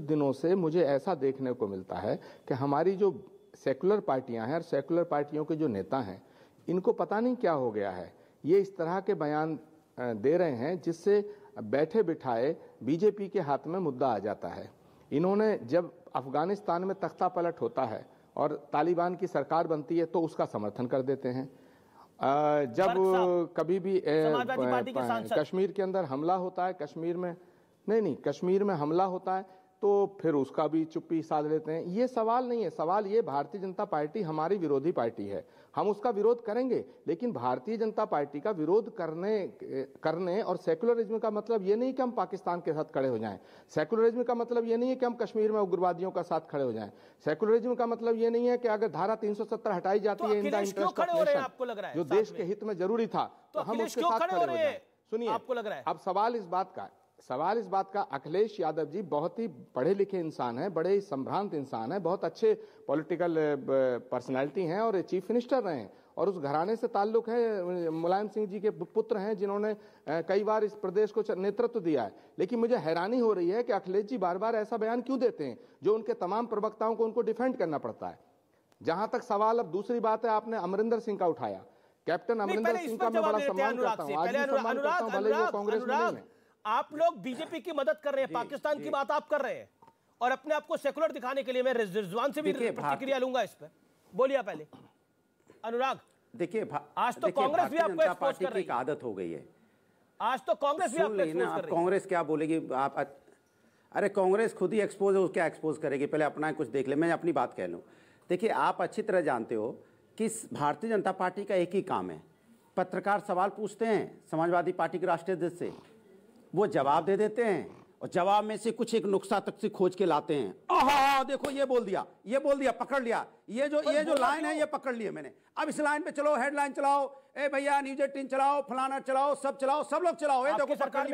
दिनों से मुझे ऐसा देखने को मिलता है कि हमारी जो सेकुलर पार्टियां हैं और सेकुलर पार्टियों के जो नेता हैं इनको पता नहीं क्या हो गया है ये इस तरह के बयान दे रहे हैं जिससे बैठे बिठाए बीजेपी के हाथ में मुद्दा आ जाता है इन्होंने जब अफगानिस्तान में तख्ता पलट होता है और तालिबान की सरकार बनती है तो उसका समर्थन कर देते हैं जब कभी भी कश्मीर के अंदर हमला होता है कश्मीर में नहीं नहीं कश्मीर में हमला होता है तो फिर उसका भी चुप्पी साध लेते हैं ये सवाल नहीं है सवाल ये भारतीय जनता पार्टी हमारी विरोधी पार्टी है हम उसका विरोध करेंगे लेकिन भारतीय जनता पार्टी का विरोध करने करने और सेकुलरिज्म का मतलब ये नहीं कि हम पाकिस्तान के साथ खड़े हो जाएं सेकुलरिज्म का मतलब ये नहीं है कि हम कश्मीर में उग्रवादियों का साथ खड़े हो जाएं सेकुलरिज्म का मतलब ये नहीं है कि अगर धारा तीन हटाई तो जाती तो है in the interest of nation जो देश के हित में जरूरी था तो, तो हम उसके साथ खड़े हो जाए सुनिए आपको लग रहा है अब सवाल इस बात का है सवाल इस बात का अखिलेश यादव जी बहुत ही पढ़े लिखे इंसान हैं बड़े ही संभ्रांत इंसान हैं बहुत अच्छे पॉलिटिकल पर्सनालिटी हैं और चीफ मिनिस्टर रहे हैं और उस घराने से ताल्लुक है मुलायम सिंह जी के पुत्र हैं जिन्होंने कई बार इस प्रदेश को नेतृत्व दिया है लेकिन मुझे हैरानी हो रही है कि अखिलेश जी बार बार ऐसा बयान क्यों देते हैं जो उनके तमाम प्रवक्ताओं को उनको डिफेंड करना पड़ता है जहां तक सवाल अब दूसरी बात है आपने अमरिंदर सिंह का उठाया कैप्टन अमरिंदर सिंह का मैं बड़ा सम्मान करता हूँ आज भी सम्मान करता हूँ भले वो कांग्रेस में नहीं है आप लोग बीजेपी की मदद कर रहे हैं पाकिस्तान की बात आप कर रहे हैं और अपने आप को सेकुलर दिखाने के लिए मैं रिजवान से भी प्रतिक्रिया लूंगा इस पर बोलिए पहले अनुराग देखिए आज तो कांग्रेस भी आपको पार्टी की आदत हो गई है आज तो कांग्रेस भी आपको ना कांग्रेस क्या बोलेगी आप अरे कांग्रेस खुद ही एक्सपोज है क्या एक्सपोज करेगी पहले अपना कुछ देख ले मैं अपनी बात कह लूँ देखिए आप अच्छी तरह जानते हो कि भारतीय जनता पार्टी का एक ही काम है पत्रकार सवाल पूछते हैं समाजवादी पार्टी के राष्ट्रीय अध्यक्ष से वो जवाब दे देते हैं और जवाब में से कुछ एक नुकसा तक से खोज के लाते हैं आहा देखो ये बोल दिया ये बोल दिया पकड़ लिया ये जो ये जो लाइन है ये पकड़ लिया मैंने अब इस लाइन पे चलो हेडलाइन चलाओ ए भैया न्यूज एटीन चलाओ फलाना चलाओ सब चलाओ सब लोग चलाओ देखो सरकार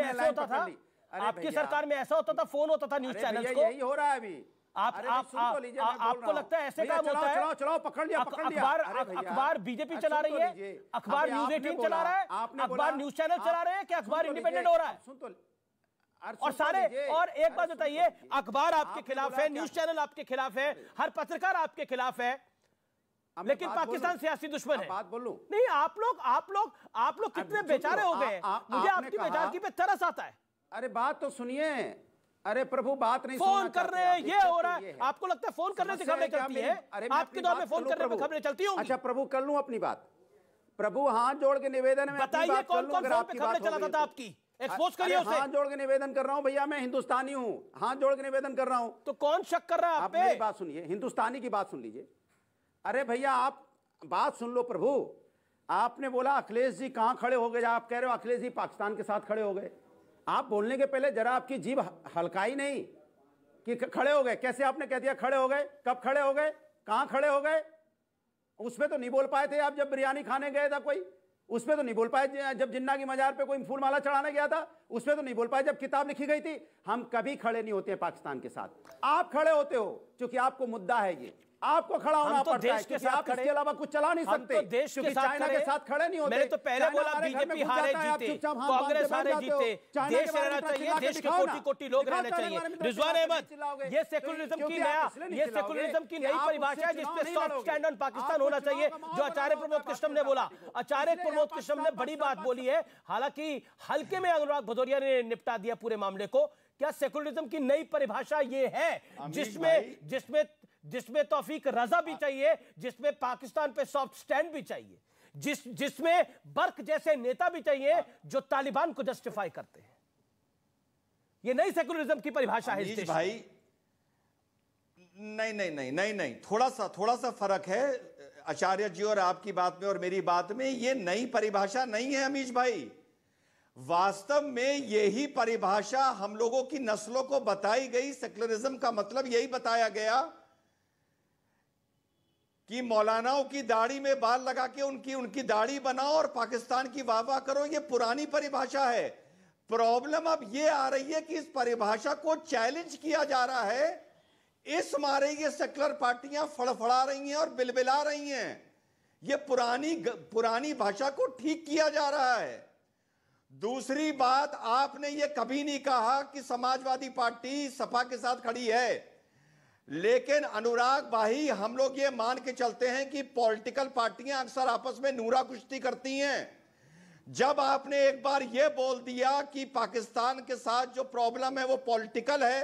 में ऐसा होता था फोन होता था न्यूज चैनल यही हो रहा है अभी आप आप, तो आप आपको लगता है ऐसे काम होता है चलाओ चलाओ पकड़ लिया पकड़ लिया अखबार अखबार बीजेपी चला रही तो है अखबार न्यूज एटीन चला रहा है अखबार न्यूज चैनल चला रहे हैं कि अखबार इंडिपेंडेंट तो हो रहा है सुन तो और सारे और एक बात बताइए अखबार आपके खिलाफ है न्यूज चैनल आपके खिलाफ है हर पत्रकार आपके खिलाफ है लेकिन पाकिस्तान सियासी दुश्मन है बात बोलू नहीं आप लोग आप लोग आप लोग कितने बेचारे हो गए मुझे आपकी बेचारगी पे तरस आता है अरे बात तो सुनिए अरे प्रभु बात नहीं फोन कर रहे हैं ये हो रहा तो है आपको लगता है फोन करने से खबरें चलती है अरे आपके दौर में फोन करने पर खबरें चलती होंगी अच्छा प्रभु कर लू अपनी बात प्रभु हाथ जोड़ के निवेदन में बताइए कौन कौन फोन पे खबरें चलाता था तो। आपकी एक्सपोज करिए उसे हाथ जोड़ के निवेदन कर रहा हूँ भैया मैं हिंदुस्तानी हूँ हाथ जोड़ के निवेदन कर रहा हूँ तो कौन शक कर रहा है आप मेरी बात सुनिए हिंदुस्तानी की बात सुन लीजिए अरे भैया आप बात सुन लो प्रभु आपने बोला अखिलेश जी कहाँ खड़े हो गए आप कह रहे हो अखिलेश जी पाकिस्तान के साथ खड़े हो गए आप बोलने के पहले जरा आपकी जीभ ही नहीं कि खड़े हो गए कैसे आपने कह दिया खड़े हो गए कब खड़े हो गए कहां खड़े हो गए उसमें तो नहीं बोल पाए थे आप जब बिरयानी खाने गए था कोई उसमें तो नहीं बोल पाए जब जिन्ना की मजार पे कोई फूलमाला चढ़ाने गया था उसमें तो नहीं बोल पाए जब किताब लिखी गई थी हम कभी खड़े नहीं होते पाकिस्तान के साथ आप खड़े होते हो क्योंकि आपको मुद्दा है ये आपको खड़ा होना तो देश के साथ खड़े के अलावा कुछ चला नहीं सकते तो देश के साथ चाइना के साथ खड़े नहीं होते मैंने तो पहले बोला बीजेपी हारे जीते कांग्रेस हारे जीते देश रहना चाहिए देश के कोटि कोटि लोग रहना चाहिए रिजवान अहमद ये सेकुलरिज्म तो की नया ये सेकुलरिज्म की नई परिभाषा है जिसपे सॉफ्ट स्टैंड ऑन पाकिस्तान होना चाहिए जो आचार्य प्रमोद कृष्णम ने बोला आचार्य प्रमोद कृष्णम ने बड़ी बात बोली है हालांकि हल्के में अनुराग भदौरिया ने निपटा दिया पूरे मामले को क्या सेकुलरिज्म की नई परिभाषा ये है जिसमें जिसमें जिसमें तोफीक रजा भी चाहिए जिसमें पाकिस्तान पे सॉफ्ट स्टैंड भी चाहिए जिस जिसमें बर्क जैसे नेता भी चाहिए जो तालिबान को जस्टिफाई करते हैं ये नई सेकुलरिज्म की परिभाषा है भाई नहीं नहीं नहीं नहीं नहीं थोड़ा सा थोड़ा सा फर्क है आचार्य जी और आपकी बात में और मेरी बात में ये नई परिभाषा नहीं है अमीश भाई वास्तव में यही परिभाषा हम लोगों की नस्लों को बताई गई सेक्युलरिज्म का मतलब यही बताया गया कि मौलानाओं की दाढ़ी में बाल लगा के उनकी उनकी दाढ़ी बनाओ और पाकिस्तान की वाह वाह करो ये पुरानी परिभाषा है प्रॉब्लम अब ये आ रही है कि इस परिभाषा को चैलेंज किया जा रहा है इस मारे ये सेकुलर पार्टियां फड़फड़ा रही हैं और बिलबिला रही हैं ये पुरानी पुरानी भाषा को ठीक किया जा रहा है दूसरी बात आपने ये कभी नहीं कहा कि समाजवादी पार्टी सपा के साथ खड़ी है लेकिन अनुराग भाई हम लोग ये मान के चलते हैं कि पॉलिटिकल पार्टियां अक्सर आपस में नूरा कुश्ती करती हैं जब आपने एक बार ये बोल दिया कि पाकिस्तान के साथ जो प्रॉब्लम है वो पॉलिटिकल है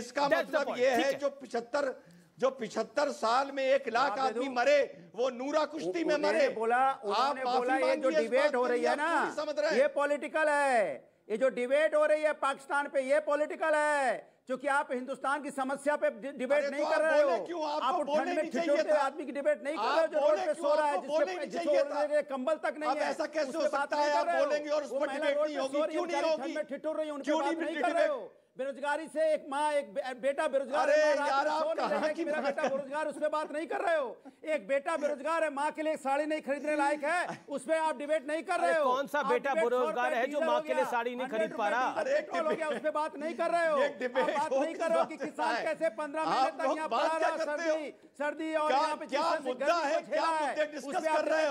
इसका That's मतलब ये है, है जो पिछहत्तर जो पिछहत्तर साल में एक लाख आदमी मरे वो नूरा कुश्ती में मरे बोला आप बोला ये जो डिबेट हो रही है ना समझ रहे ये पॉलिटिकल है ये जो डिबेट हो रही है पाकिस्तान पे ये पॉलिटिकल है क्योंकि आप हिंदुस्तान की समस्या पे डिबेट तो नहीं कर रहे हो आप बोलने में छिचोते आदमी की डिबेट नहीं कर रहे हो जो रोड पे सो रहा है जिसके जिसके कंबल तक नहीं है ऐसा कैसे हो सकता है आप बोलेंगे और उस पर डिबेट नहीं होगी क्यों नहीं होगी ठिठुर रही उनके बात नहीं कर रहे हो बेरोजगारी से एक माँ एक बेटा बेरोजगार है बेरोजगार उस पर बात नहीं कर रहे हो एक बेटा बेरोजगार है माँ के लिए साड़ी नहीं खरीदने लायक है उस पर आप डिबेट नहीं कर रहे हो कौन सा बेटा बेरोजगार है जो माँ के लिए साड़ी नहीं खरीद पा रहा उस पर बात नहीं कर रहे हो बात नहीं कर रहे हो की किसान कैसे पंद्रह महीने तक यहाँ पड़ा रहा सर्दी सर्दी और यहाँ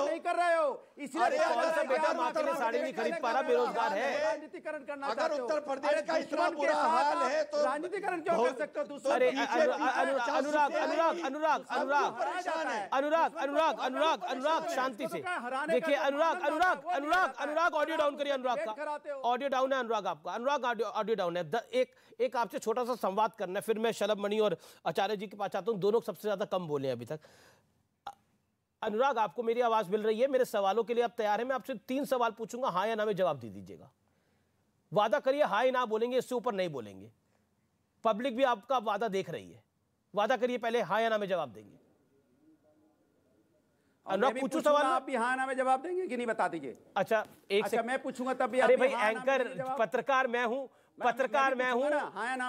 नहीं कर रहे हो इसलिए तो माँ के लिए साड़ी नहीं खरीद पा रहा बेरोजगार है राजनीतिकरण करना उत्तर प्रदेश का हाल है तो राजनीतिकरण क्यों कर तो सकते हो अनुराग अनुराग अनुराग अनुराग अनुराग अनुराग अनुराग अनुराग शांति से देखिए अनुराग अनुराग अनुराग अनुराग ऑडियो डाउन करिए अनुराग का ऑडियो डाउन है अनुराग आपका अनुराग ऑडियो डाउन है एक एक आपसे छोटा सा संवाद करना है फिर मैं शलभ मणि और आचार्य जी के पास चाहता हूँ दोनों सबसे ज्यादा कम बोले अभी तक अनुराग आपको मेरी आवाज मिल रही है मेरे सवालों के लिए आप तैयार हैं मैं आपसे तीन सवाल पूछूंगा हाँ या ना में जवाब दे दीजिएगा वादा करिए हाई ना बोलेंगे इससे ऊपर नहीं बोलेंगे पब्लिक भी आपका वादा देख रही है वादा करिए पहले हाँ या ना में जवाब देंगे पूछू सवाल आप भी हाँ ना में जवाब देंगे कि नहीं बता दीजिए अच्छा एक अच्छा, मैं पूछूंगा तब भी अरे भाई हाँ एंकर पत्रकार मैं हूँ पत्रकार मैं हूँ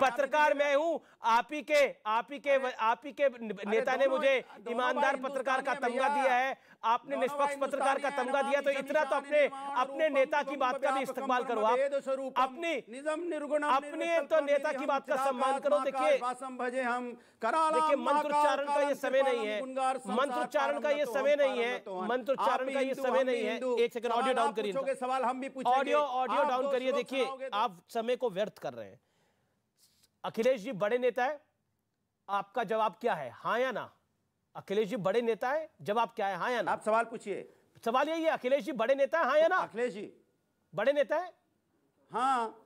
पत्रकार मैं हूँ आप ही के आप ही के आप ही के नेता ने मुझे ईमानदार पत्रकार का तमगा दिया है आपने निष्पक्ष पत्रकार का तमगा दिया तो इतना तो अपने अपने नेता की बात का भी इस्तेमाल करो आप अपने निजम निर्गुण अपने तो नेता की बात का सम्मान करो देखिए हम देखिए मंत्रोच्चारण का ये समय नहीं है मंत्रोच्चारण का ये समय नहीं है तो मंत्रोच्चारण का ये समय नहीं है एक सेकंड ऑडियो डाउन करिए तो। सवाल हम भी ऑडियो ऑडियो डाउन करिए देखिए आप समय को व्यर्थ कर रहे हैं अखिलेश जी बड़े नेता है आपका जवाब क्या है हाँ या ना अखिलेश जी बड़े नेता है जब आप क्या है हाँ या ना आप सवाल पूछिए सवाल यही है अखिलेश जी बड़े नेता है हाँ या ना अखिलेश जी बड़े नेता है हाँ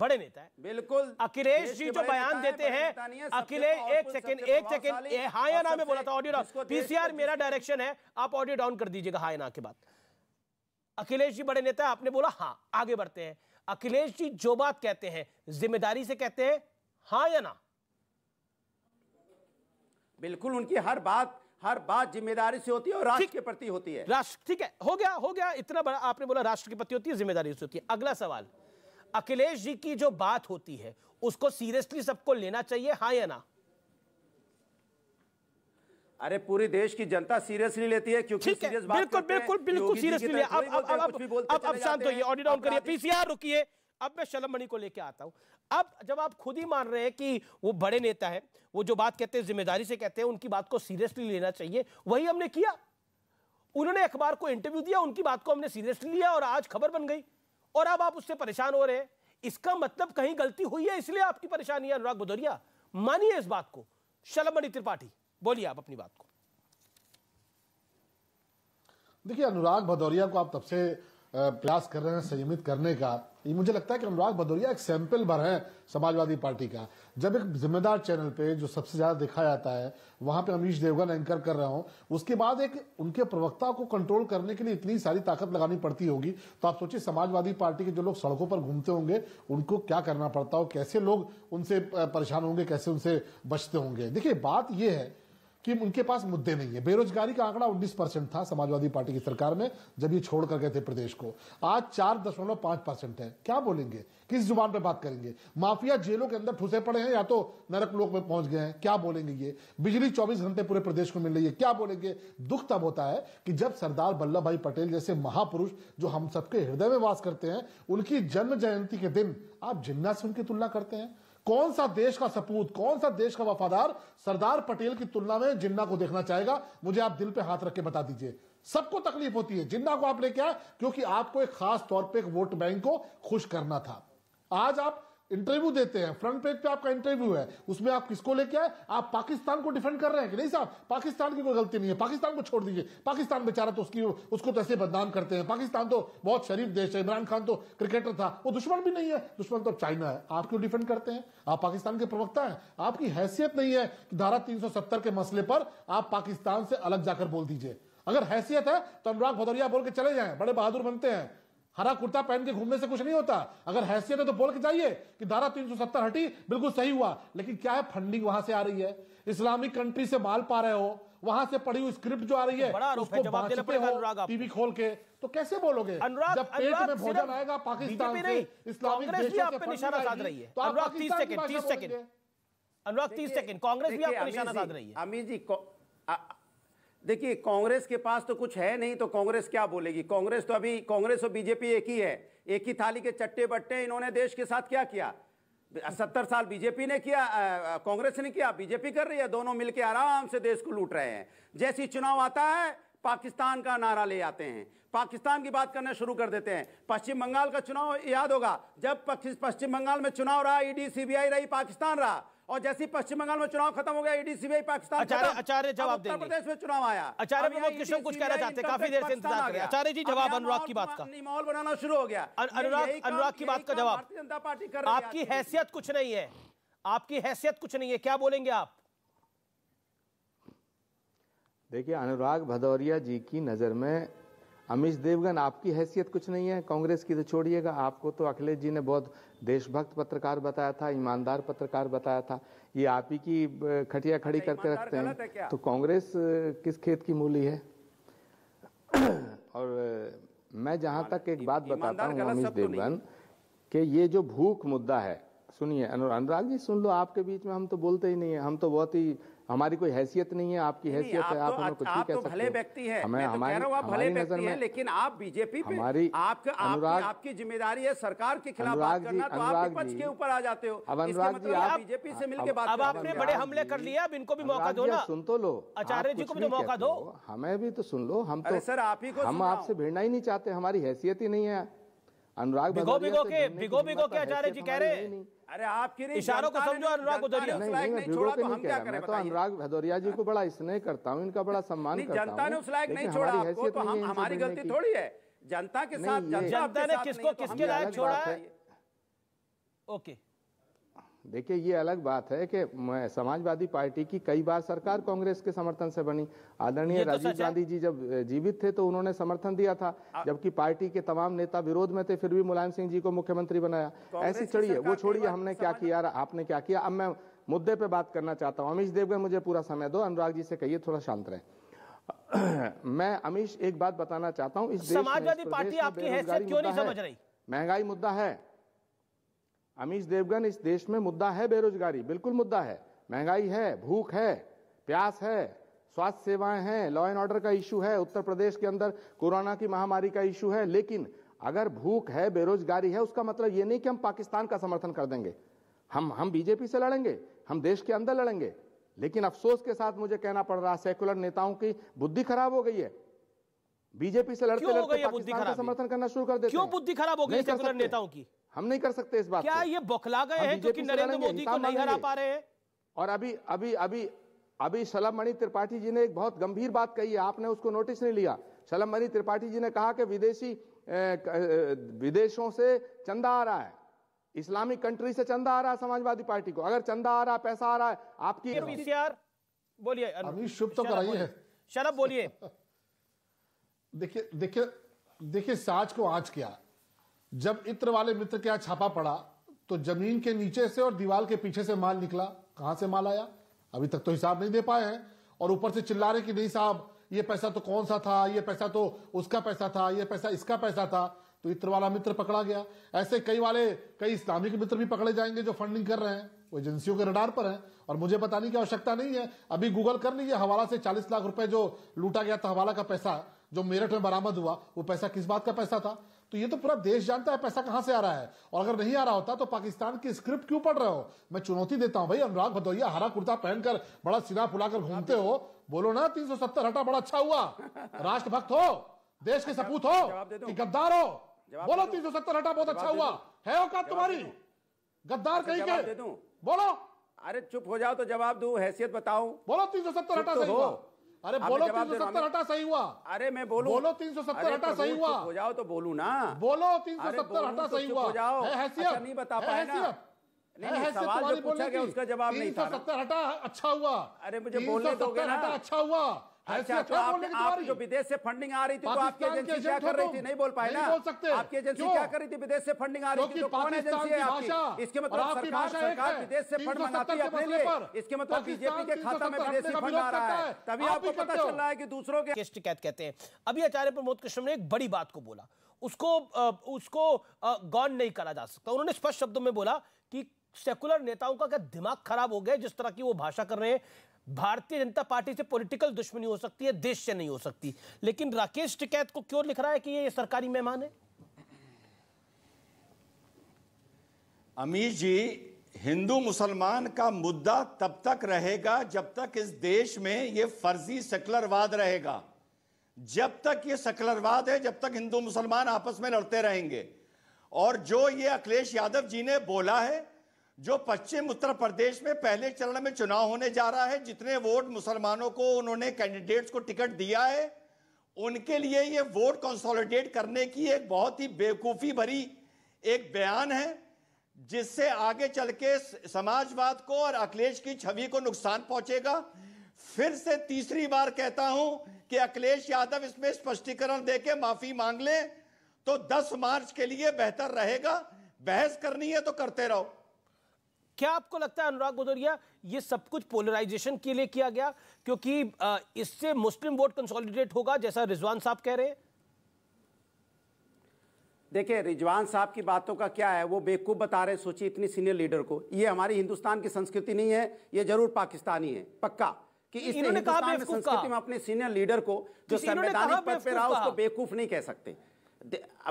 बड़े नेता है बिल्कुल अखिलेश जी जो बयान देते हैं अखिलेश एक सेकंड एक सेकंड हाँ या ना में बोला था ऑडियो डाउन पीसीआर मेरा डायरेक्शन है आप ऑडियो डाउन कर दीजिएगा हाँ ना के बाद अखिलेश जी बड़े नेता आपने बोला हाँ आगे बढ़ते हैं अखिलेश जी जो बात कहते हैं जिम्मेदारी से कहते हैं हाँ या ना बिल्कुल उनकी हर बात हर बात जिम्मेदारी से होती है और राष्ट्र के प्रति होती है राष्ट्र ठीक है हो गया हो गया इतना बड़ा आपने बोला राष्ट्र के प्रति होती है जिम्मेदारी से होती है अगला सवाल अखिलेश जी की जो बात होती है उसको सीरियसली सबको लेना चाहिए हाँ या ना अरे पूरे देश की जनता सीरियसली लेती है क्योंकि सीरियस बात बिल्कुल बिल्कुल बिल्कुल सीरियसली ले अब अब अब अब शांत होइए ऑडिट डाउन करिए पीसीआर रुकिए अब मैं शलमणि को लेकर आता हूं अब जब आप खुद ही मान रहे हैं कि वो बड़े नेता है वो जो बात कहते हैं जिम्मेदारी से कहते हैं उनकी बात को सीरियसली लेना चाहिए वही हमने किया उन्होंने अखबार को इंटरव्यू दिया उनकी बात को हमने सीरियसली लिया और आज खबर बन गई और अब आप उससे परेशान हो रहे हैं इसका मतलब कहीं गलती हुई है इसलिए आपकी परेशानी है अनुराग भदौरिया मानिए इस बात को शलमणि त्रिपाठी बोलिए आप अपनी बात को देखिए अनुराग भदौरिया को आप तब से प्रयास कर रहे हैं संयमित करने का ये मुझे लगता है कि अनुराग भदौरिया एक सैंपल भर है समाजवादी पार्टी का जब एक जिम्मेदार चैनल पे जो सबसे ज्यादा देखा जाता है वहां पे अमीश देवगन एंकर कर रहा हूं उसके बाद एक उनके प्रवक्ता को कंट्रोल करने के लिए इतनी सारी ताकत लगानी पड़ती होगी तो आप सोचिए समाजवादी पार्टी के जो लोग सड़कों पर घूमते होंगे उनको क्या करना पड़ता हो कैसे लोग उनसे परेशान होंगे कैसे उनसे बचते होंगे देखिये बात यह है कि उनके पास मुद्दे नहीं है बेरोजगारी का आंकड़ा उन्नीस परसेंट था समाजवादी पार्टी की सरकार में जब ये छोड़ कर गए थे प्रदेश को आज चार दशमलव पांच परसेंट है क्या बोलेंगे किस जुबान पे बात करेंगे माफिया जेलों के अंदर ठुसे पड़े हैं या तो नरक लोक में पहुंच गए हैं क्या बोलेंगे ये बिजली चौबीस घंटे पूरे प्रदेश को मिल रही है क्या बोलेंगे दुख तब होता है कि जब सरदार वल्लभ भाई पटेल जैसे महापुरुष जो हम सबके हृदय में वास करते हैं उनकी जन्म जयंती के दिन आप जिन्ना से उनकी तुलना करते हैं कौन सा देश का सपूत कौन सा देश का वफादार सरदार पटेल की तुलना में जिन्ना को देखना चाहेगा मुझे आप दिल पे हाथ रख के बता दीजिए सबको तकलीफ होती है जिन्ना को आप लेके आए क्योंकि आपको एक खास तौर पे एक वोट बैंक को खुश करना था आज आप इंटरव्यू देते हैं फ्रंट पेज पे आपका इंटरव्यू है उसमें आप किसको लेके आए आप पाकिस्तान को डिफेंड कर रहे हैं कि नहीं साहब पाकिस्तान की कोई गलती नहीं है पाकिस्तान को छोड़ दीजिए पाकिस्तान बेचारा तो उसकी उसको तो ऐसे बदनाम करते हैं पाकिस्तान तो बहुत शरीफ देश है इमरान खान तो क्रिकेटर था वो दुश्मन भी नहीं है दुश्मन तो चाइना है आप क्यों डिफेंड करते हैं आप पाकिस्तान के प्रवक्ता है आपकी हैसियत नहीं है कि धारा तीन के मसले पर आप पाकिस्तान से अलग जाकर बोल दीजिए अगर हैसियत है तो अनुराग भदौरिया बोल के चले जाए बड़े बहादुर बनते हैं हरा कुर्ता पहन के घूमने से कुछ नहीं होता अगर हैसियत है तो बोल के जाइए कि धारा 370 हटी बिल्कुल सही हुआ लेकिन क्या है फंडिंग वहां से आ रही है इस्लामिक कंट्री से माल पा रहे हो वहां से पड़ी हुई स्क्रिप्ट जो आ रही तो है तो उसको बांचते हो टीवी खोल के तो कैसे बोलोगे अनुराग जब पेट में भोजन आएगा पाकिस्तान से इस्लामिक तो आप पाकिस्तान अनुराग तीस सेकंड कांग्रेस भी आपको निशाना साध रही है अमीर जी देखिए कांग्रेस के पास तो कुछ है नहीं तो कांग्रेस क्या बोलेगी कांग्रेस तो अभी कांग्रेस और बीजेपी एक ही है एक ही थाली के चट्टे बट्टे इन्होंने देश के साथ क्या किया सत्तर साल बीजेपी ने किया कांग्रेस ने किया बीजेपी कर रही है दोनों मिलकर आराम से देश को लूट रहे हैं जैसी चुनाव आता है पाकिस्तान का नारा ले आते हैं पाकिस्तान की बात करना शुरू कर देते हैं पश्चिम बंगाल का चुनाव याद होगा जब पश्चिम बंगाल में चुनाव रहा ईडी सीबीआई रही पाकिस्तान रहा और जैसे पश्चिम बंगाल में चुनाव खत्म हो गया ईडी सीबीआई पाकिस्तान आचार्य जवाब देंगे प्रदेश में चुनाव आया आचार्य प्रमोद किशन कुछ कहना चाहते हैं काफी देर से इंतजार कर आचार्य जी जवाब अनुराग की बात का माहौल बनाना शुरू हो गया अनुराग अनुराग की बात का जवाब भारतीय जनता पार्टी कर आपकी हैसियत कुछ नहीं है आपकी हैसियत कुछ नहीं है क्या बोलेंगे आप देखिए अनुराग भदौरिया जी की नजर में अमित देवगन आपकी हैसियत कुछ नहीं है कांग्रेस की तो छोड़िएगा आपको तो अखिलेश जी ने बहुत देशभक्त पत्रकार बताया था ईमानदार पत्रकार बताया था ये आप ही की खटिया अच्छा, खड़ी करके रखते हैं तो कांग्रेस किस खेत की मूली है और मैं जहां तक एक बात बताता हूँ अमित तो देवगन के ये जो भूख मुद्दा है सुनिए अनुराग जी सुन लो आपके बीच में हम तो बोलते ही नहीं है हम तो बहुत ही हमारी कोई हैसियत नहीं है आपकी हैसियत आप है तो आप तो, हमें कुछ आप भी कह तो, तो भले व्यक्ति है हमें हमारी तो भले व्यक्ति है लेकिन आप बीजेपी हमारी आपका अनुराग आपकी जिम्मेदारी है सरकार के खिलाफ बात करना तो आप विपक्ष के ऊपर आ जाते हो अब अनुराग मतलब जी आप बीजेपी से मिलकर बात अब आपने बड़े हमले कर लिए अब इनको भी मौका दो ना सुन तो लो आचार्य जी को भी मौका दो हमें भी तो सुन लो हम तो सर आप ही को हम आपसे भिड़ना ही नहीं चाहते हमारी हैसियत ही नहीं है अनुराग भिगो भिगो के भिगो भिगो के तो आचार्य जी कह रहे हैं अरे आपकी इशारों को समझो अनुराग भदौरिया नहीं नहीं मैं भिगो के तो नहीं कह रहा मैं तो अनुराग भदौरिया जी को बड़ा स्नेह करता हूँ इनका बड़ा सम्मान करता हूँ जनता ने उस लायक नहीं छोड़ा आपको तो हम हमारी गलती थोड़ी है जनता के साथ जनता ने किसको तो किसके लायक छोड़ा है ओके देखिए ये अलग बात है कि समाजवादी पार्टी की कई बार सरकार कांग्रेस के समर्थन से बनी आदरणीय तो राजीव गांधी जी जब जीवित थे तो उन्होंने समर्थन दिया था जबकि पार्टी के तमाम नेता विरोध में थे फिर भी मुलायम सिंह जी को मुख्यमंत्री बनाया ऐसी चढ़िए वो छोड़िए हमने क्या किया आपने क्या किया अब मैं मुद्दे पे बात करना चाहता हूँ अमीश देवगन मुझे पूरा समय दो अनुराग जी से कहिए थोड़ा शांत रहे मैं अमीश एक बात बताना चाहता हूँ इस समाजवादी पार्टी आपकी क्यों नहीं समझ रही महंगाई मुद्दा है अमीश देवगन इस देश में मुद्दा है बेरोजगारी बिल्कुल मुद्दा है महंगाई है भूख है प्यास है स्वास्थ्य सेवाएं हैं लॉ एंड ऑर्डर का इशू है उत्तर प्रदेश के अंदर कोरोना की महामारी का इशू है लेकिन अगर भूख है बेरोजगारी है उसका मतलब ये नहीं कि हम पाकिस्तान का समर्थन कर देंगे हम हम बीजेपी से लड़ेंगे हम देश के अंदर लड़ेंगे लेकिन अफसोस के साथ मुझे कहना पड़ रहा है सेकुलर नेताओं की बुद्धि खराब हो गई है बीजेपी से लड़ते लड़ते पाकिस्तान का समर्थन करना शुरू कर देते क्यों बुद्धि खराब हो गई सेकुलर नेताओं की हम नहीं कर सकते इस बात क्या ये बौखला गए हैं जो कि नरेंद्र मोदी को नहीं हरा पा रहे हैं और अभी अभी अभी अभी शलभमणि त्रिपाठी जी ने एक बहुत गंभीर बात कही है आपने उसको नोटिस नहीं लिया शलभमणि त्रिपाठी जी ने कहा कि विदेशी विदेशों से चंदा आ रहा है इस्लामिक कंट्री से चंदा आ रहा है समाजवादी पार्टी को अगर चंदा आ रहा है पैसा आ रहा है आपकी बोलिए तो शरब बोलिए देखिए देखिए देखिए साज को आज क्या जब इत्र वाले मित्र के यहाँ छापा पड़ा तो जमीन के नीचे से और दीवार के पीछे से माल निकला कहाँ से माल आया अभी तक तो हिसाब नहीं दे पाए हैं और ऊपर से चिल्ला रहे कि नहीं साहब ये पैसा तो कौन सा था ये पैसा तो उसका पैसा था ये पैसा इसका पैसा था तो इत्र वाला मित्र पकड़ा गया ऐसे कई वाले कई इस्लामिक मित्र भी पकड़े जाएंगे जो फंडिंग कर रहे हैं वो एजेंसियों के रडार पर हैं और मुझे बताने की आवश्यकता नहीं है अभी गूगल कर लीजिए हवाला से 40 लाख रुपए जो लूटा गया था हवाला का पैसा जो मेरठ में बरामद हुआ वो पैसा किस बात का पैसा था तो ये तो पूरा देश जानता है पैसा कहां से आ रहा है और अगर नहीं आ रहा होता तो पाकिस्तान की स्क्रिप्ट क्यों पढ़ रहे हो मैं चुनौती देता हूं भाई अनुराग भदौरिया हरा कुर्ता पहनकर बड़ा सीना फुलाकर घूमते हो बोलो ना तीन सौ सत्तर हटा बड़ा अच्छा हुआ राष्ट्रभक्त हो देश के सपूत हो कि गद्दार हो बोलो तीन सौ सत्तर हटा बहुत अच्छा हुआ है औकात तुम्हारी गद्दार अच्छा, कहीं के बोलो अरे चुप हो जाओ तो जवाब दो हैसियत बताओ बोलो तीन सौ सत्तर हटा तो सही अरे बोलो तीन सौ सत्तर हटा सही हुआ अरे मैं बोलू बोलो तीन सौ सत्तर हटा सही हुआ हो जाओ तो बोलू ना बोलो तीन सौ सत्तर हटा तो सही हुआ जाओ अच्छा नहीं बता पाए नहीं सवाल जो पूछा गया उसका जवाब नहीं था सत्तर हटा अच्छा हुआ अरे मुझे बोलने दो हटा अच्छा हुआ अच्छा तो आप, आप जो विदेश से फंडिंग आ रही थी तो आपकी एजेंसी क्या कर रही थी नहीं बोल पाए ना आपकी एजेंसी क्या कर रही थी विदेश से फंडिंग आ रही थी तो कौन एजेंसी है आपकी इसके मतलब सरकार मतलब सरकार विदेश से फंड मंगाती है अपने लिए इसके मतलब बीजेपी के खाता में विदेशी फंड आ रहा है तभी आपको पता चल रहा है कि दूसरों के शिकायत कहते हैं अभी आचार्य प्रमोद कृष्ण ने एक बड़ी बात को बोला उसको उसको गौन नहीं करा जा सकता उन्होंने स्पष्ट शब्दों में बोला कि सेकुलर नेताओं का क्या दिमाग खराब हो गया जिस तरह की वो भाषा कर रहे हैं भारतीय जनता पार्टी से पॉलिटिकल दुश्मनी हो सकती है देश से नहीं हो सकती लेकिन राकेश टिकैत को क्यों लिख रहा है कि ये सरकारी मेहमान है अमीर जी हिंदू मुसलमान का मुद्दा तब तक रहेगा जब तक इस देश में ये फर्जी सेकुलरवाद रहेगा जब तक ये सेकुलरवाद है जब तक हिंदू मुसलमान आपस में लड़ते रहेंगे और जो ये अखिलेश यादव जी ने बोला है जो पश्चिम उत्तर प्रदेश में पहले चरण में चुनाव होने जा रहा है जितने वोट मुसलमानों को उन्होंने कैंडिडेट्स को टिकट दिया है उनके लिए ये वोट कंसोलिडेट करने की एक बहुत ही बेवकूफ़ी भरी एक बयान है जिससे आगे चल के समाजवाद को और अखिलेश की छवि को नुकसान पहुंचेगा फिर से तीसरी बार कहता हूं कि अखिलेश यादव इसमें स्पष्टीकरण देके माफी मांग ले तो 10 मार्च के लिए बेहतर रहेगा बहस करनी है तो करते रहो क्या आपको लगता है अनुराग भदौरिया ये सब कुछ पोलराइजेशन के लिए किया गया क्योंकि इससे मुस्लिम वोट कंसोलिडेट होगा जैसा रिजवान साहब कह रहे हैं देखिए रिजवान साहब की बातों का क्या है वो बेवकूफ़ बता रहे सोचिए इतनी सीनियर लीडर को ये हमारी हिंदुस्तान की संस्कृति नहीं है ये जरूर पाकिस्तानी है पक्का कि इस हिंदुस्तान संस्कृति में अपने सीनियर लीडर को जो संवैधानिक पद पर रहा उसको बेवकूफ़ नहीं कह सकते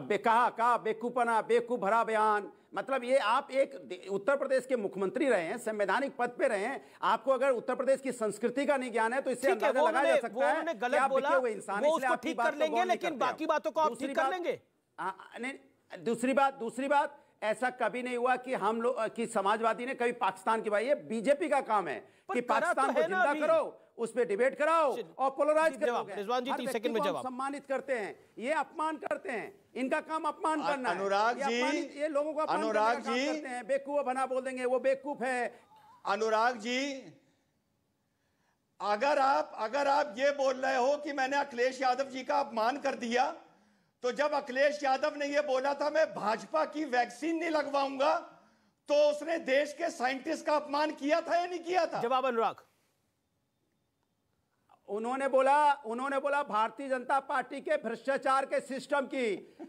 अब कहा कहा बेवकूफ़ना बेवकूफ़ भरा बयान मतलब ये आप एक उत्तर प्रदेश के मुख्यमंत्री रहे हैं संवैधानिक पद पे रहे हैं आपको अगर उत्तर प्रदेश की संस्कृति का नहीं ज्ञान है तो इससे अंदाजा लगाया जा सकता है गलत बोला ठीक कर लेंगे लेकिन बाकी बातों को आप ठीक कर लेंगे दूसरी बात दूसरी बात ऐसा कभी नहीं हुआ कि हम लोग कि समाजवादी ने कभी पाकिस्तान की भाई ये बीजेपी का काम है कि तो पाकिस्तान तो को जिंदा करो उस पर डिबेट कराओ और पोलराइज सम्मानित करते हैं ये अपमान करते हैं इनका काम अपमान करना अनुराग जी ये लोगों को अनुराग जी बेकूफ बना बोल देंगे वो बेकूफ है अनुराग जी अगर आप अगर आप ये बोल रहे हो कि मैंने अखिलेश यादव जी का अपमान कर दिया तो जब अखिलेश यादव ने यह बोला था मैं भाजपा की वैक्सीन नहीं लगवाऊंगा तो उसने देश के साइंटिस्ट का अपमान किया था या नहीं किया था जवाब अनुराग उन्होंने बोला उन्होंने बोला भारतीय जनता पार्टी के भ्रष्टाचार के सिस्टम की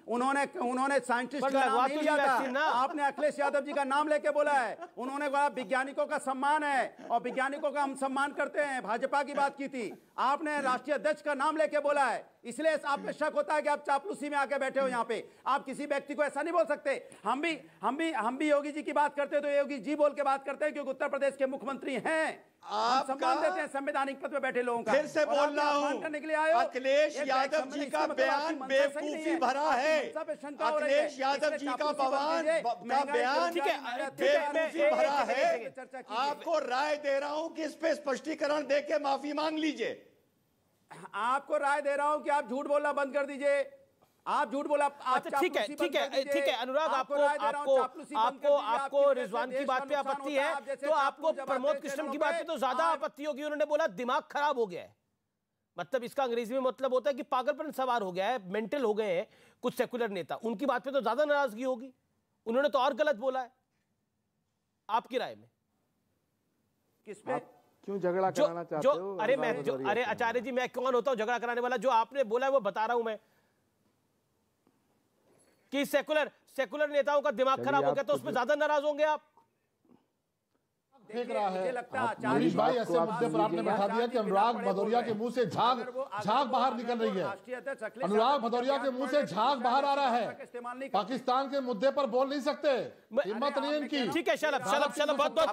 उन्होंने उन्होंने साइंटिस्ट का नाम नहीं लिया था आपने अखिलेश यादव जी का नाम लेके बोला है उन्होंने बोला वैज्ञानिकों का सम्मान है और वैज्ञानिकों का हम सम्मान करते हैं भाजपा की बात की थी आपने राष्ट्रीय अध्यक्ष का नाम लेके बोला है इसलिए आप पे शक होता है कि आप चापलूसी में आके बैठे हो यहाँ पे आप किसी व्यक्ति को ऐसा नहीं बोल सकते हम भी हम भी हम भी योगी जी की बात करते हैं तो योगी जी बोल के बात करते हैं क्योंकि उत्तर प्रदेश के मुख्यमंत्री हैं आप सम्मान देते हैं संवैधानिक पद पे बैठे लोगों का फिर से बोल रहा हूँ अखिलेश यादव जी का बयान बेवकूफी भरा है अखिलेश यादव जी का बयान बयान बेवकूफी भरा है आपको राय दे रहा हूँ कि इस पे स्पष्टीकरण दे के माफी मांग लीजिए आपको राय दे रहा हूं कि आप झूठ बोलना बंद कर दीजिए आप झूठ बोला अच्छा ठीक है ठीक है ठीक है अनुराग आपको आपको आपको आपको रिजवान की बात पे आपत्ति है तो आपको प्रमोद कृष्ण की बात पे तो ज्यादा आपत्ति होगी उन्होंने बोला दिमाग खराब हो गया है मतलब इसका अंग्रेजी में मतलब होता है कि पागलपन सवार हो गया है मेंटल हो गए हैं कुछ सेकुलर नेता उनकी बात पे तो ज्यादा नाराजगी होगी उन्होंने तो और गलत बोला है आपकी राय में किस पे आप, क्यों झगड़ा कराना चाहते हो अरे मैं जो अरे आचार्य जी मैं कौन होता हूँ झगड़ा कराने वाला जो आपने बोला वो बता रहा हूं मैं कि सेकुलर सेकुलर नेताओं का दिमाग खराब हो गया तो उसमें ज्यादा नाराज होंगे आप फेंक रहा है मनीष भाई ऐसे मुद्दे पर आपने बैठा दिया कि अनुराग भदौरिया के मुंह से झाग झाग बाहर निकल तो रही है अनुराग भदौरिया के मुंह से झाग बाहर आ रहा है पाकिस्तान के मुद्दे पर बोल नहीं सकते हिम्मत नहीं इनकी ठीक है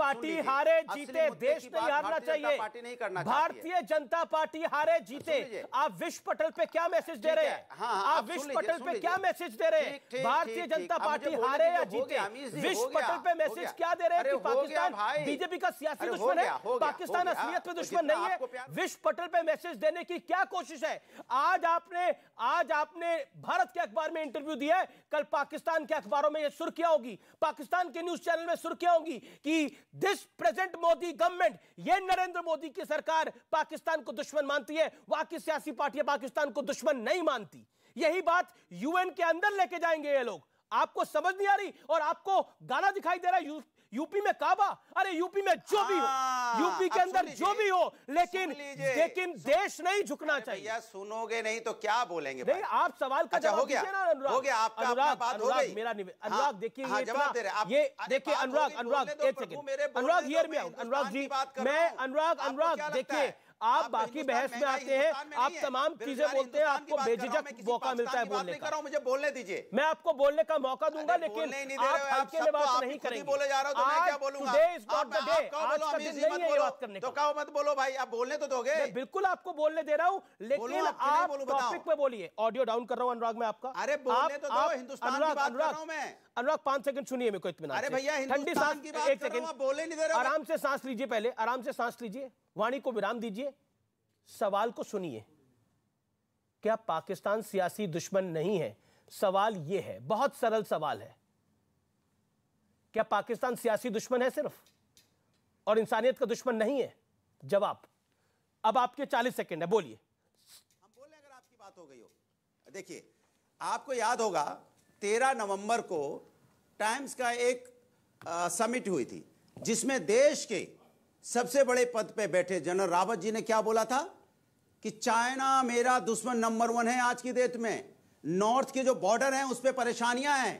पार्टी हारे जीते देश नहीं हारना चाहिए भारतीय जनता पार्टी हारे जीते आप विश्व पटल पे क्या मैसेज हाँ, हाँ, दे रहे हैं आप विश्व पटल पे क्या मैसेज दे रहे हैं भारतीय जनता पार्टी हारे या जीते विश्व पटल पे मैसेज क्या दे रहे हैं पाकिस्तान बीजेपी बीजेपी का सियासी दुश्मन है पाकिस्तान असलियत में तो दुश्मन नहीं है विश्व पटल पे मैसेज देने की क्या कोशिश है आज आपने आज आपने भारत के अखबार में इंटरव्यू दिया है कल पाकिस्तान के अखबारों में यह सुर्खियां होगी पाकिस्तान के न्यूज चैनल में सुर्खियां होगी कि दिस प्रेजेंट मोदी गवर्नमेंट ये नरेंद्र मोदी की सरकार पाकिस्तान को दुश्मन मानती है वहां की सियासी पार्टियां पाकिस्तान को दुश्मन नहीं मानती यही बात यूएन के अंदर लेके जाएंगे ये लोग आपको समझ नहीं आ रही और आपको गाना दिखाई दे रहा है यूपी में काबा अरे यूपी में जो भी हो हाँ, यूपी के अंदर जो भी हो लेकिन लेकिन देश नहीं झुकना चाहिए सुनोगे नहीं तो क्या बोलेंगे नहीं आप सवाल का अच्छा, जवाब हो गया ना अनुराग हो गया आपका अनुराग बात हो गई मेरा हाँ, अनुराग देखिए हाँ, ये देखिए अनुराग अनुराग एक सेकंड अनुराग हियर में अनुराग जी मैं अनुराग अनुराग देखिए आप तो बाकी बहस में आते हैं आप तमाम चीजें बोलते हैं आपको बेझिझक मौका मिलता है बोलने का मुझे बोलने दीजिए मैं आपको बोलने का मौका दूंगा लेकिन आप तो तो बात नहीं करेंगे तो बोलने तो दोगे बिल्कुल आपको बोलने दे रहा हूँ लेकिन आप टॉपिक पे बोलिए ऑडियो डाउन कर रहा हूँ अनुराग में आपका अरे बोलने तो दो हिंदुस्तान की बात कर रहा हूँ मैं अनुराग पांच सेकंड सुनिए मेरे को इतना अरे भैया ठंडी सांस एक सेकंड बोले नहीं दे रहा आराम से सांस लीजिए पहले आराम से सांस लीजिए वाणी को विराम दीजिए सवाल को सुनिए क्या पाकिस्तान सियासी दुश्मन नहीं है सवाल यह है बहुत सरल सवाल है क्या पाकिस्तान सियासी दुश्मन है सिर्फ और इंसानियत का दुश्मन नहीं है जवाब अब आपके 40 सेकंड है बोलिए हम बोले अगर आपकी बात हो गई हो देखिए आपको याद होगा 13 नवंबर को टाइम्स का एक समिट हुई थी जिसमें देश के सबसे बड़े पद पे बैठे जनरल रावत जी ने क्या बोला था कि चाइना मेरा दुश्मन नंबर वन है आज की डेट में नॉर्थ के जो बॉर्डर हैं उस पर परेशानियां हैं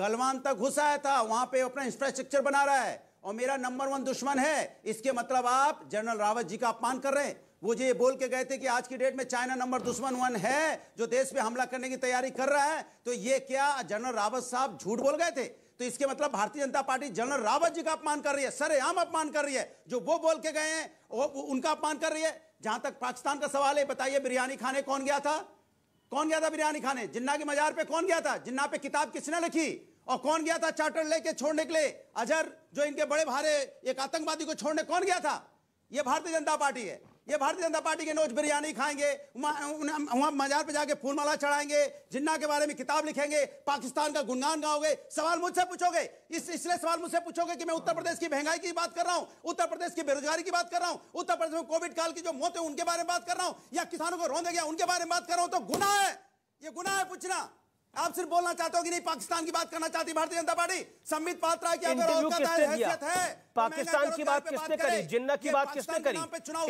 गलवान तक घुस आया था वहां पे अपना इंफ्रास्ट्रक्चर बना रहा है और मेरा नंबर वन दुश्मन है इसके मतलब आप जनरल रावत जी का अपमान कर रहे हैं वो जो ये बोल के गए थे कि आज की डेट में चाइना नंबर दुश्मन वन है जो देश पे हमला करने की तैयारी कर रहा है तो ये क्या जनरल रावत साहब झूठ बोल गए थे तो इसके मतलब भारतीय जनता पार्टी जनरल रावत जी का अपमान कर रही है आम अपमान कर रही है जो वो बोल के गए हैं उनका अपमान कर रही है जहां तक पाकिस्तान का सवाल है बताइए बिरयानी खाने कौन गया था कौन गया था बिरयानी खाने जिन्ना के मजार पे कौन गया था जिन्ना पे किताब किसने लिखी और कौन गया था चार्टर लेके छोड़ने के लिए अजहर जो इनके बड़े भारे एक आतंकवादी को छोड़ने कौन गया था यह भारतीय जनता पार्टी है ये भारतीय जनता पार्टी के नोच बिरयानी खाएंगे वहां मजार पे जाके फूलमाला चढ़ाएंगे जिन्ना के बारे में किताब लिखेंगे पाकिस्तान का गुणगान गाओगे सवाल मुझसे पूछोगे इस इसलिए सवाल मुझसे पूछोगे कि मैं उत्तर प्रदेश की महंगाई की बात कर रहा हूँ उत्तर प्रदेश की बेरोजगारी की बात कर रहा हूँ उत्तर प्रदेश में कोविड काल की जो मौत है उनके बारे में बात कर रहा हूँ या किसानों को रोंदे गया उनके बारे में बात कर रहा हूँ तो गुना है ये गुना है पूछना आप सिर्फ बोलना चाहते हो कि नहीं पाकिस्तान की बात करना चाहती भारतीय जनता पार्टी संबित पात्रा की अगर औकात है तो पाकिस्तान की बात किसने करी जिन्ना की बात किसने करी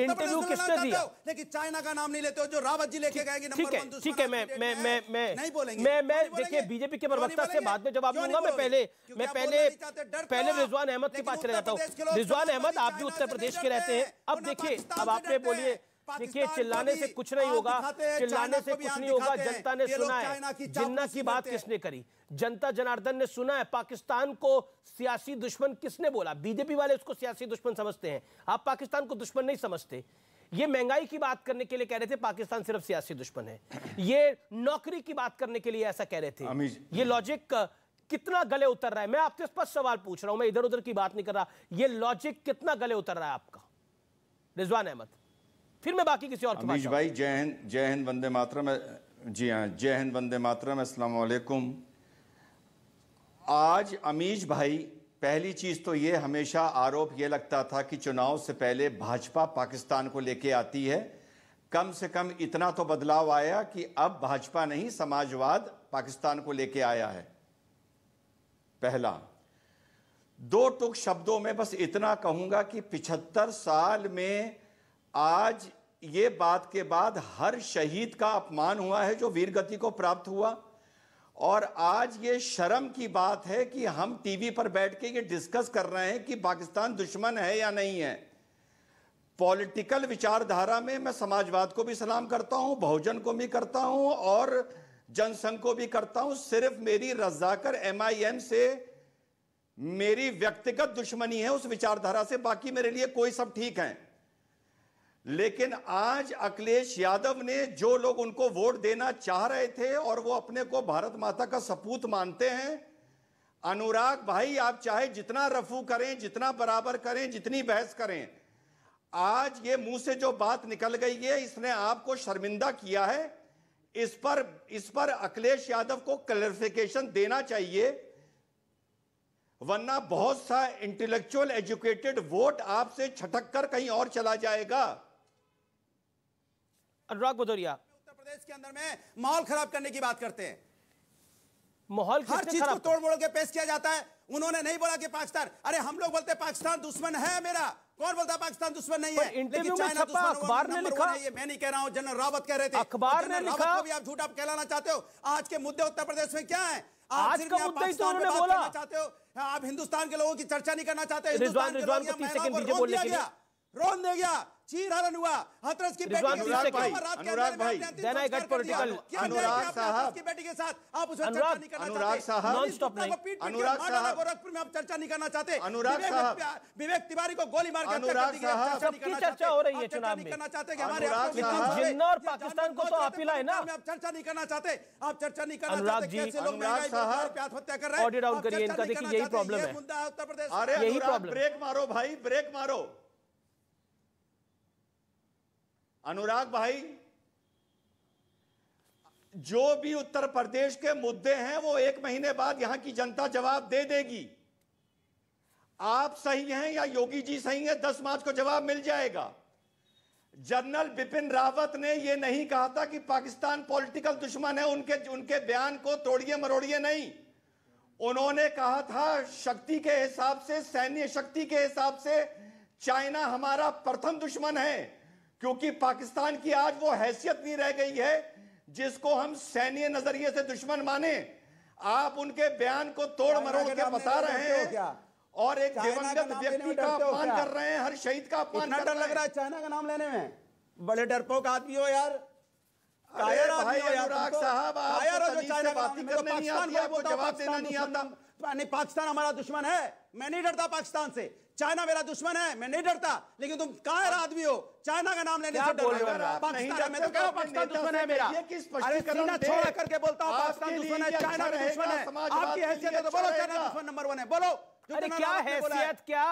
इंटरव्यू किसने दिया लेकिन चाइना का नाम नहीं लेते हो जो रावत जी लेके गए ठीक है ठीक है मैं मैं मैं मैं नहीं बोलेंगे मैं मैं देखिए बीजेपी के प्रवक्ता से बाद में जवाब दूंगा मैं पहले मैं तो पहले पहले रिजवान अहमद के पास चले जाता हूँ रिजवान अहमद आप भी उत्तर प्रदेश के तो रहते हैं अब देखिए अब आपने बोलिए देखिए चिल्लाने से कुछ नहीं होगा चिल्लाने से कुछ नहीं होगा जनता ने सुना है जिन्ना की बात किसने करी जनता जनार्दन ने सुना है पाकिस्तान को सियासी दुश्मन किसने बोला बीजेपी वाले उसको सियासी दुश्मन समझते हैं आप पाकिस्तान को दुश्मन नहीं समझते ये महंगाई की बात करने के लिए कह रहे थे पाकिस्तान सिर्फ सियासी दुश्मन है ये नौकरी की बात करने के लिए ऐसा कह रहे थे ये लॉजिक कितना गले उतर रहा है मैं आपसे स्पष्ट सवाल पूछ रहा हूं मैं इधर उधर की बात नहीं कर रहा ये लॉजिक कितना गले उतर रहा है आपका रिजवान अहमद फिर मैं बाकी किसी और अमीश भाई जय हिंद जय हिंद वंदे मातरम जी हाँ जय हिंद वंदे मातरम असलकुम आज अमीश भाई पहली चीज़ तो ये हमेशा आरोप ये लगता था कि चुनाव से पहले भाजपा पाकिस्तान को लेके आती है कम से कम इतना तो बदलाव आया कि अब भाजपा नहीं समाजवाद पाकिस्तान को लेके आया है पहला दो टुक शब्दों में बस इतना कहूंगा कि पिछहत्तर साल में आज ये बात के बाद हर शहीद का अपमान हुआ है जो वीर गति को प्राप्त हुआ और आज ये शर्म की बात है कि हम टीवी पर बैठ के ये डिस्कस कर रहे हैं कि पाकिस्तान दुश्मन है या नहीं है पॉलिटिकल विचारधारा में मैं समाजवाद को भी सलाम करता हूं बहुजन को भी करता हूं और जनसंघ को भी करता हूं सिर्फ मेरी रजाकर एम से मेरी व्यक्तिगत दुश्मनी है उस विचारधारा से बाकी मेरे लिए कोई सब ठीक है लेकिन आज अखिलेश यादव ने जो लोग उनको वोट देना चाह रहे थे और वो अपने को भारत माता का सपूत मानते हैं अनुराग भाई आप चाहे जितना रफू करें जितना बराबर करें जितनी बहस करें आज ये मुंह से जो बात निकल गई है इसने आपको शर्मिंदा किया है इस पर इस पर अखिलेश यादव को क्लरिफिकेशन देना चाहिए वरना बहुत सा इंटेलेक्चुअल एजुकेटेड वोट आपसे छटक कर कहीं और चला जाएगा अनुराग भदौरिया उत्तर प्रदेश के अंदर में माहौल खराब करने की बात करते हैं माहौल हर चीज को तोड़ मोड़ के पेश किया जाता है उन्होंने नहीं बोला कि पाकिस्तान अरे हम लोग बोलते पाकिस्तान दुश्मन है मेरा कौन बोलता पाकिस्तान दुश्मन नहीं है इंटरव्यू में छपा अखबार ने लिखा ये मैं नहीं कह रहा हूँ जनरल रावत कह रहे थे अखबार ने लिखा भी आप झूठा कहलाना चाहते हो आज के मुद्दे उत्तर प्रदेश में क्या है आज का मुद्दा ही तो उन्होंने बोला चाहते हो आप हिंदुस्तान के लोगों की चर्चा नहीं करना चाहते हिंदुस्तान के लोगों की चर्चा नहीं करना चाहते रोन दे गया चीर हरण हुआ हथरस की बेटी के साथ अनुराग भाई then I get political Anurag साहब की बेटी के साथ आप उस चर्चा नहीं करना अनुराग साहब नॉन स्टॉप नहीं अनुराग साहब गोरखपुर में आप चर्चा नहीं करना चाहते अनुराग साहब विवेक तिवारी को गोली मार के अनुराग साहब की चर्चा हो रही है चुनाव में करना चाहते कि हमारे जिन्ना और पाकिस्तान को तो आप ही लाए ना आप चर्चा नहीं करना चाहते आप चर्चा नहीं करना चाहते कैसे लोग साहब प्यास हत्या कर रहे हैं ऑडिट आउट करिए इनका देखिए यही प्रॉब्लम है अरे यही प्रॉब्लम ब्रेक मारो भाई ब्रेक मारो अनुराग भाई जो भी उत्तर प्रदेश के मुद्दे हैं वो एक महीने बाद यहां की जनता जवाब दे देगी आप सही हैं या योगी जी सही हैं दस मार्च को जवाब मिल जाएगा जनरल बिपिन रावत ने यह नहीं कहा था कि पाकिस्तान पॉलिटिकल दुश्मन है उनके उनके बयान को तोड़िए मरोड़िए नहीं उन्होंने कहा था शक्ति के हिसाब से सैन्य शक्ति के हिसाब से चाइना हमारा प्रथम दुश्मन है क्योंकि पाकिस्तान की आज वो हैसियत नहीं रह गई है जिसको हम सैन्य नजरिए से दुश्मन माने आप उनके बयान को तोड़ मरोड़ के बता रहे हैं और एक दिवंगत व्यक्ति का अपमान कर रहे हैं हर शहीद का अपमान डर लग रहा है चाइना का नाम लेने में बड़े डरपोक आदमी हो यार तो पाकिस्तान हमारा दुश्मन है मैं नहीं डरता पाकिस्तान से चाइना मेरा दुश्मन है मैं नहीं डरता लेकिन तुम कायर आदमी हो चाइना का नाम लेने से डर रहा है पाकिस्तान में तो क्या पाकिस्तान दुश्मन है तो मेरा अरे सीना छोड़ करके बोलता हूँ पाकिस्तान दुश्मन है चाइना का अच्छा दुश्मन है आपकी हैसियत है तो अच्छा बोलो चाइना दुश्मन नंबर वन है बोलो अरे क्या हैसियत क्या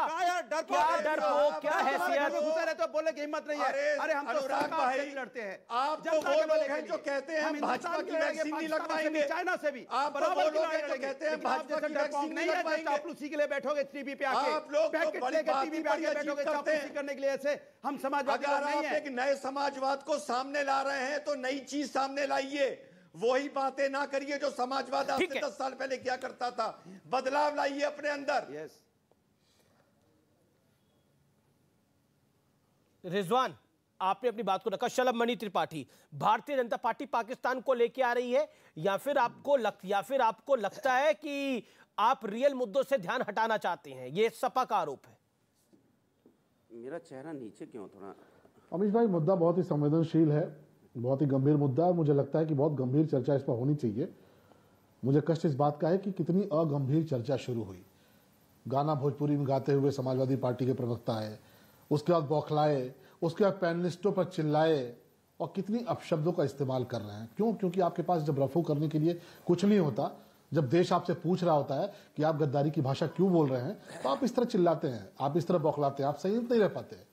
डर क्या डर को क्या हैसियत घुसे तो बोले की हिम्मत नहीं है अरे हम तो भाई लड़ते हैं आप तो जो लोग हैं जो कहते हैं भाजपा की वैक्सीन नहीं लगवाएंगे चाइना से भी आप तो लोग हैं जो कहते हैं भाजपा की वैक्सीन नहीं लगवाएंगे आप लूसी के लिए बैठोगे टीवी पे आके आप लोग पैकेट लेके टीवी पे आके बैठोगे चापलूसी करने के लिए ऐसे हम समाज अगर आप एक नए समाजवाद को सामने ला रहे हैं तो नई चीज सामने लाइए वही बातें ना करिए जो समाजवाद आपसे दस साल पहले क्या करता था बदलाव लाइए अपने अंदर यस रिजवान आपने अपनी बात को रखा शलभ मणि त्रिपाठी भारतीय जनता पार्टी पाकिस्तान को लेके आ रही है या फिर आपको लग, या फिर आपको लगता है कि आप रियल मुद्दों से ध्यान हटाना चाहते हैं यह सपा का आरोप है मेरा चेहरा नीचे क्यों थोड़ा अमित भाई मुद्दा बहुत ही संवेदनशील है बहुत ही गंभीर मुद्दा है मुझे लगता है कि बहुत गंभीर चर्चा इस पर होनी चाहिए मुझे कष्ट इस बात का है कि कितनी अगंभीर चर्चा शुरू हुई गाना भोजपुरी में गाते हुए समाजवादी पार्टी के प्रवक्ता आए उसके बाद बौखलाए उसके बाद पैनलिस्टों पर चिल्लाए और कितनी अपशब्दों का इस्तेमाल कर रहे हैं क्यों क्योंकि आपके पास जब रफू करने के लिए कुछ नहीं होता जब देश आपसे पूछ रहा होता है कि आप गद्दारी की भाषा क्यों बोल रहे हैं तो आप इस तरह चिल्लाते हैं आप इस तरह बौखलाते हैं आप सही नहीं रह पाते हैं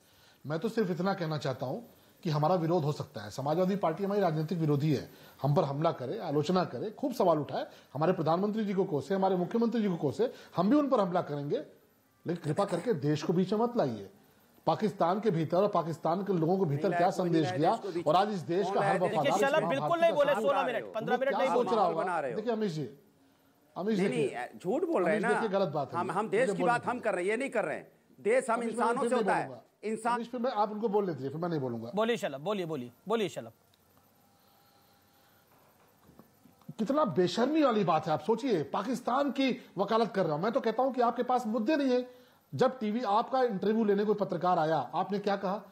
मैं तो सिर्फ इतना कहना चाहता हूं कि हमारा विरोध हो सकता है समाजवादी पार्टी हमारी राजनीतिक विरोधी है हम पर हमला करे आलोचना करे खूब सवाल उठाए हमारे प्रधानमंत्री जी को कोसे हमारे मुख्यमंत्री जी को कोसे हम भी उन पर हमला करेंगे लेकिन कृपा करके देश को बीच में मत लाइए पाकिस्तान के भीतर और पाकिस्तान के लोगों के भीतर क्या संदेश गया और आज इस देश का हर वफादार बिल्कुल नहीं बोले सोलह मिनट पंद्रह मिनट नहीं सोच रहा होगा देखिए अमित जी अमित नहीं झूठ बोल रहे हैं ना गलत बात हम देश की बात हम कर रहे हैं ये नहीं कर रहे हैं देश हम इंसानों से होता है इंसान आप उनको बोल दीजिए मैं नहीं बोलूंगा बोलिए शलभ बोलिए बोलिए बोलिए शलभ कितना बेशर्मी वाली बात है आप सोचिए पाकिस्तान की वकालत कर रहा हूं मैं तो कहता हूं कि आपके पास मुद्दे नहीं है जब टीवी आपका इंटरव्यू लेने कोई पत्रकार आया आपने क्या कहा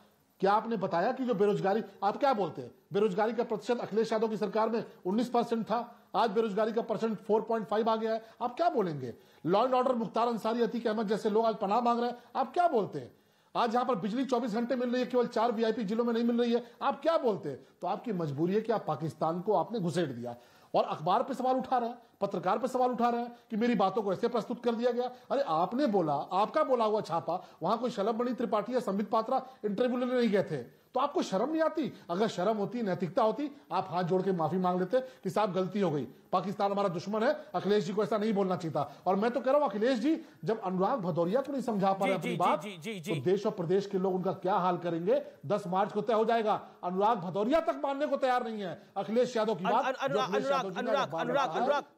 क्या आपने बताया कि जो बेरोजगारी आप क्या बोलते हैं बेरोजगारी का प्रतिशत अखिलेश यादव की सरकार में 19 परसेंट था आज बेरोजगारी का परसेंट 4.5 आ गया है आप क्या बोलेंगे law and order Mukhtar Ansari Atiq Ahmed जैसे लोग आज पनाह मांग रहे हैं आप क्या बोलते हैं आज यहाँ पर बिजली 24 घंटे मिल रही है केवल चार वीआईपी जिलों में नहीं मिल रही है आप क्या बोलते हैं तो आपकी मजबूरी है कि आप पाकिस्तान को आपने घुसेड़ दिया और अखबार पे सवाल उठा रहे हैं पत्रकार पे सवाल उठा रहे हैं कि मेरी बातों को ऐसे प्रस्तुत कर दिया गया अरे आपने बोला आपका बोला हुआ छापा वहां कोई शलभ मणि त्रिपाठी या संबित पात्रा इंटरव्यू लेने नहीं गए थे तो आपको शर्म नहीं आती अगर शर्म होती नैतिकता होती आप हाथ जोड़ के माफी मांग लेते कि साहब गलती हो गई पाकिस्तान हमारा दुश्मन है अखिलेश जी को ऐसा नहीं बोलना चाहिए था और मैं तो कह रहा हूं अखिलेश जी जब अनुराग भदौरिया को नहीं समझा पा रहे अपनी बात जी, जी, जी, तो देश और प्रदेश के लोग उनका क्या हाल करेंगे दस मार्च को तय हो जाएगा अनुराग भदौरिया तक मानने को तैयार नहीं है अखिलेश यादव की बात अनुराग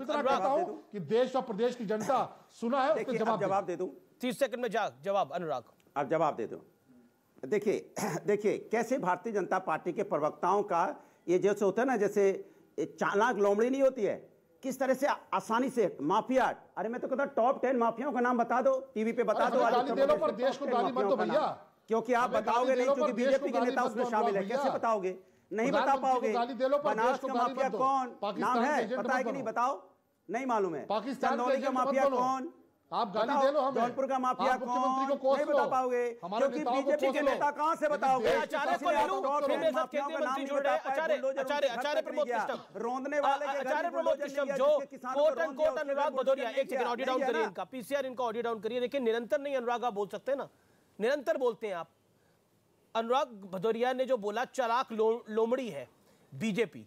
तो तो कि देश और प्रदेश की जनता सुना है जवाब दे दू तीस सेकंड में जवाब अनुराग आप जवाब दे दो देखिए देखिए कैसे भारतीय जनता पार्टी के प्रवक्ताओं का ये जैसे होता है ना जैसे चालाक लोमड़ी नहीं होती है किस तरह से आसानी से माफिया अरे मैं तो कहता टॉप टेन माफियाओं का नाम बता दो टीवी पे बता दो क्योंकि आप बताओगे नहीं क्योंकि बीजेपी के नेता उसमें शामिल है कैसे बताओगे नहीं बता पाओगे बनारस का माफिया कौन नाम है है कि नहीं बताओ नहीं मालूम है पाकिस्तान का माफिया कौन आप गाली दे लो हमें जौनपुर का माफिया मुख्यमंत्री को नहीं बता पाओगे क्योंकि बीजेपी के नेता कहां से बताओगे आचार्य को ले लो फिर मेरे साथ केंद्रीय मंत्री जुड़ रहे आचार्य आचार्य आचार्य प्रमोद कश्यप रोंदने वाले के आचार्य प्रमोद कश्यप जो quote and quote Anurag Bhadauria एक सेकंड ऑडियो डाउन करिए इनका पीसीआर इनका ऑडियो डाउन करिए देखिए निरंतर नहीं अनुराग आप बोल सकते ना निरंतर बोलते हैं आप अनुराग भदौरिया ने जो बोला चलाक लोमड़ी है बीजेपी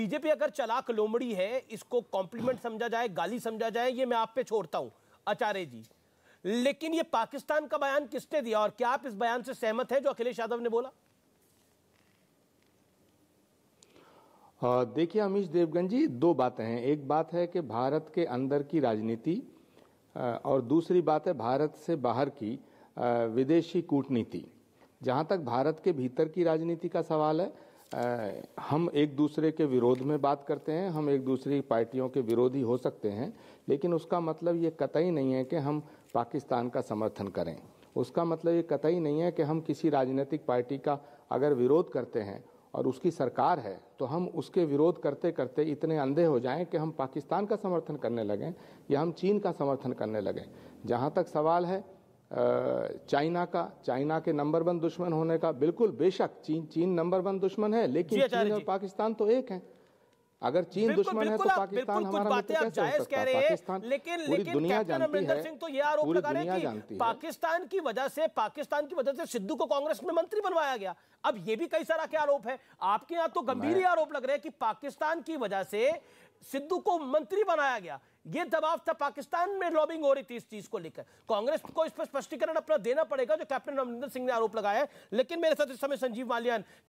बीजेपी अगर चलाक लोमड़ी है इसको कॉम्प्लीमेंट समझा जाए गाली समझा जाए ये मैं आप पे छोड़ता हूं आचार्य जी लेकिन ये पाकिस्तान का बयान किसने दिया और क्या आप इस बयान से सहमत हैं जो अखिलेश यादव ने बोला देखिए अमीश देवगन जी दो बातें हैं एक बात है कि भारत के अंदर की राजनीति और दूसरी बात है भारत से बाहर की विदेशी कूटनीति जहां तक भारत के भीतर की राजनीति का सवाल है हम एक दूसरे के विरोध में बात करते हैं हम एक दूसरे की पार्टियों के विरोधी हो सकते हैं लेकिन उसका मतलब ये कतई नहीं है कि हम पाकिस्तान का समर्थन करें उसका मतलब ये कतई नहीं है कि हम किसी राजनीतिक पार्टी का अगर विरोध करते हैं और उसकी सरकार है तो हम उसके विरोध करते करते इतने अंधे हो जाएं कि हम पाकिस्तान का समर्थन करने लगें या हम चीन का समर्थन करने लगें जहाँ तक सवाल है चाइना का चाइना के नंबर वन दुश्मन होने का बिल्कुल बेशक चीन चीन नंबर वन दुश्मन है लेकिन चीन और पाकिस्तान तो एक है अगर चीन दुश्मन है तो पाकिस्तान हमारा मित्र कैसे हो सकता है पाकिस्तान लेकिन पूरी लेकिन दुनिया जानती है तो ये आरोप लगा रहे हैं है पाकिस्तान की वजह से पाकिस्तान की वजह से सिद्धू को कांग्रेस में मंत्री बनवाया गया अब ये भी कई सारा के आरोप है आपके यहाँ तो गंभीर आरोप लग रहे हैं कि पाकिस्तान की वजह से सिद्धू को मंत्री बनाया गया ये दबाव था पाकिस्तान में लॉबिंग हो रही थी इस चीज को लेकर कांग्रेस को इस पर स्पष्टीकरण अपना देना पड़ेगा जो कैप्टन अमरिंदर सिंह ने आरोप लगाया है लेकिन मेरे साथ इस समय संजीव मालियान